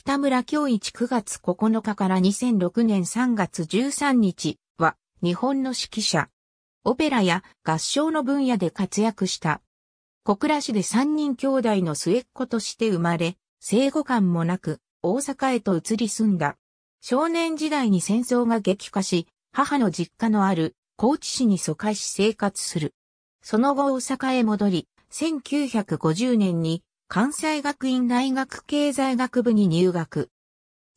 北村京一9月9日から2006年3月13日は日本の指揮者。オペラや合唱の分野で活躍した。小倉市で3人兄弟の末っ子として生まれ、生後感もなく大阪へと移り住んだ。少年時代に戦争が激化し、母の実家のある高知市に疎開し生活する。その後大阪へ戻り、1950年に関西学院大学経済学部に入学。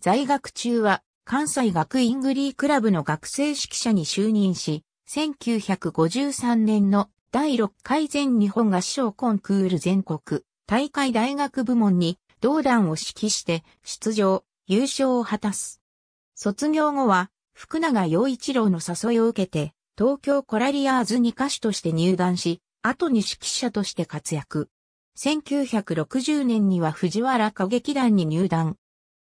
在学中は関西学院グリークラブの学生指揮者に就任し、1953年の第6回全日本合唱コンクール全国大会大学部門に同団を指揮して出場、優勝を果たす。卒業後は福永陽一郎の誘いを受けて東京コラリアーズに歌手として入団し、後に指揮者として活躍。1960年には藤原歌劇団に入団。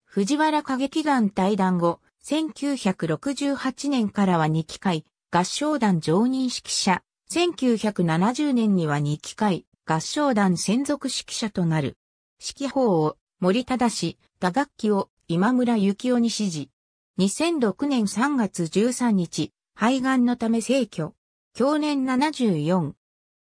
藤原歌劇団退団後、1968年からは2機会、合唱団常任指揮者、1970年には2機会、合唱団専属指揮者となる。指揮法を森忠氏、打楽器を今村幸雄に指示。2006年3月13日、肺がんのため逝去。去年74、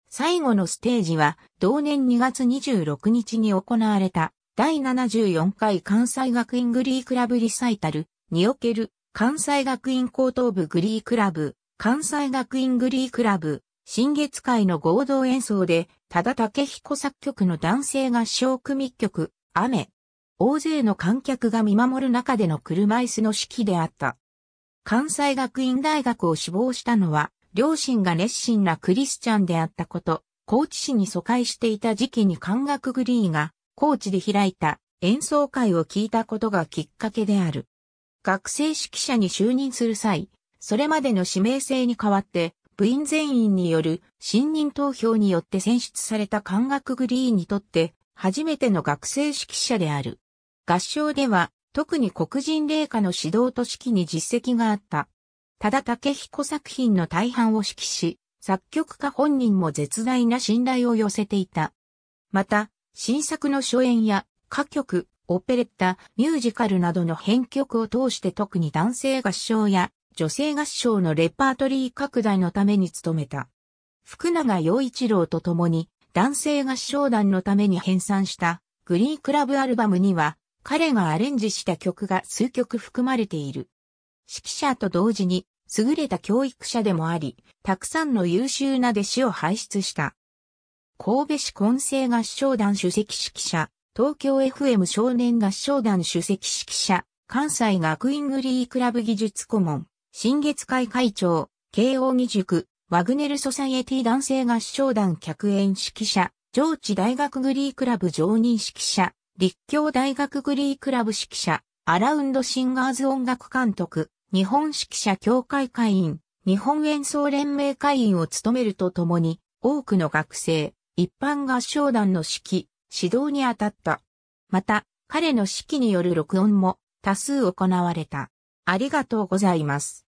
最後のステージは同年2月26日に行われた第74回関西学院グリークラブリサイタルにおける関西学院高等部グリークラブ、関西学院グリークラブ、新月会の合同演奏で、た田武彦作曲の男性合唱組曲、雨。大勢の観客が見守る中での車椅子の式であった。関西学院大学を志望したのは、両親が熱心なクリスチャンであったこと、高知市に疎開していた時期に漢学グリーが高知で開いた演奏会を聞いたことがきっかけである。学生指揮者に就任する際、それまでの指名制に代わって、部員全員による新任投票によって選出された漢学グリーンにとって、初めての学生指揮者である。合唱では、特に黒人霊下の指導と指揮に実績があったただ武彦作品の大半を指揮し、作曲家本人も絶大な信頼を寄せていた。また、新作の初演や歌曲、オペレッタ、ミュージカルなどの編曲を通して特に男性合唱や女性合唱のレパートリー拡大のために努めた。福永陽一郎と共に男性合唱団のために編纂したグリークラブアルバムには彼がアレンジした曲が数曲含まれている。指揮者と同時に優れた教育者でもあり、たくさんの優秀な弟子を輩出した。神戸市混声合唱団主席指揮者、東京 FM 少年合唱団主席指揮者、関西学院グリークラブ技術顧問、新月会会長、慶応義塾、ワグネルソサイエティ男性合唱団客演指揮者、上智大学グリークラブ常任指揮者、立教大学グリークラブ指揮者、アラウンドシンガーズ音楽監督、日本指揮者協会会員、日本演奏連盟会員を務めるとともに、多くの学生、一般合唱団の指揮、指導に当たった。また、彼の指揮による録音も多数行われた。ありがとうございます。